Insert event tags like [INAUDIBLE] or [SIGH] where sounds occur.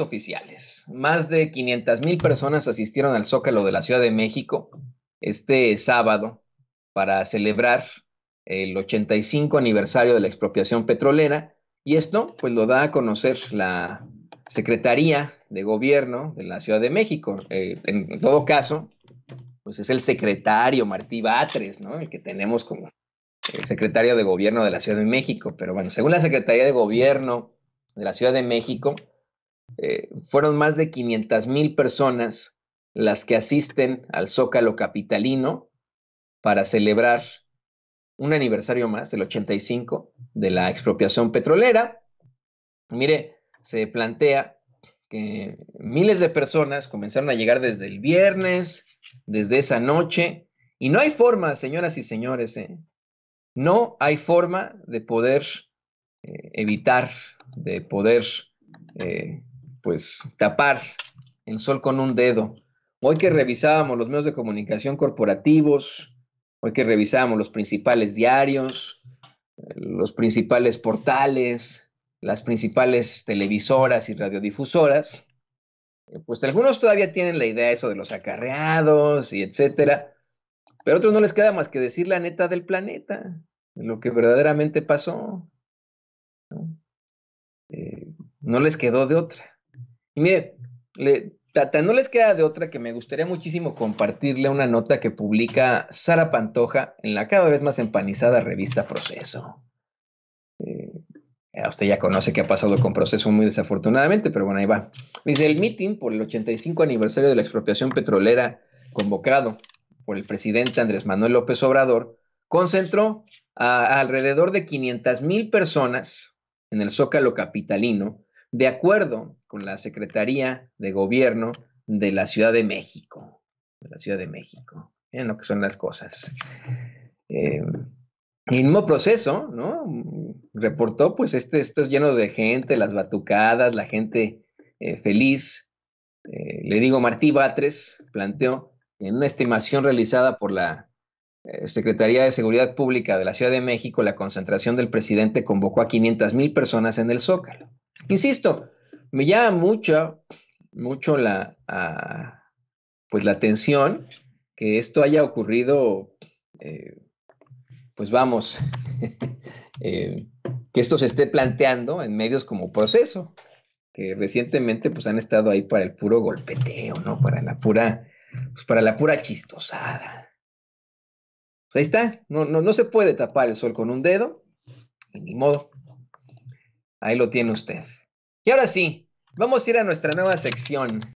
oficiales. Más de 500 mil personas asistieron al Zócalo de la Ciudad de México este sábado para celebrar el 85 aniversario de la expropiación petrolera y esto pues lo da a conocer la Secretaría de Gobierno de la Ciudad de México. Eh, en todo caso, pues es el secretario Martí Batres, ¿no? El que tenemos como eh, secretario de Gobierno de la Ciudad de México. Pero bueno, según la Secretaría de Gobierno de la Ciudad de México, eh, fueron más de 500 mil personas las que asisten al Zócalo Capitalino para celebrar un aniversario más, el 85, de la expropiación petrolera. Mire, se plantea que miles de personas comenzaron a llegar desde el viernes, desde esa noche, y no hay forma, señoras y señores, ¿eh? no hay forma de poder eh, evitar, de poder pues tapar el sol con un dedo. Hoy que revisábamos los medios de comunicación corporativos, hoy que revisábamos los principales diarios, los principales portales, las principales televisoras y radiodifusoras, eh, pues algunos todavía tienen la idea eso de los acarreados y etcétera, pero otros no les queda más que decir la neta del planeta, lo que verdaderamente pasó. no eh, les quedó de otra. Y mire, Tata, no les queda de otra que me gustaría muchísimo compartirle una nota que publica Sara Pantoja en la cada vez más empanizada revista Proceso. Eh, usted ya conoce qué ha pasado con Proceso muy desafortunadamente, pero bueno, ahí va. Dice, el meeting por el 85 aniversario de la expropiación petrolera convocado por el presidente Andrés Manuel López Obrador concentró a alrededor de 500 mil personas en el Zócalo Capitalino de acuerdo con la Secretaría de Gobierno de la Ciudad de México. De la Ciudad de México. en lo que son las cosas. Eh, el mismo proceso, ¿no? Reportó, pues, este, estos llenos de gente, las batucadas, la gente eh, feliz. Eh, le digo, Martí Batres planteó en una estimación realizada por la Secretaría de Seguridad Pública de la Ciudad de México, la concentración del presidente convocó a 500 mil personas en el Zócalo. Insisto, me llama mucho, mucho la, pues la atención que esto haya ocurrido, eh, pues vamos, [LAUGHS] eh, que esto se esté planteando en medios como proceso, que recientemente pues han estado ahí para el puro golpeteo, ¿no? Para la pura, pues para la pura chistosada. Pues, ahí está, no, se puede tapar el sol con un dedo, ni modo. Ahí lo tiene usted. Y ahora sí, vamos a ir a nuestra nueva sección.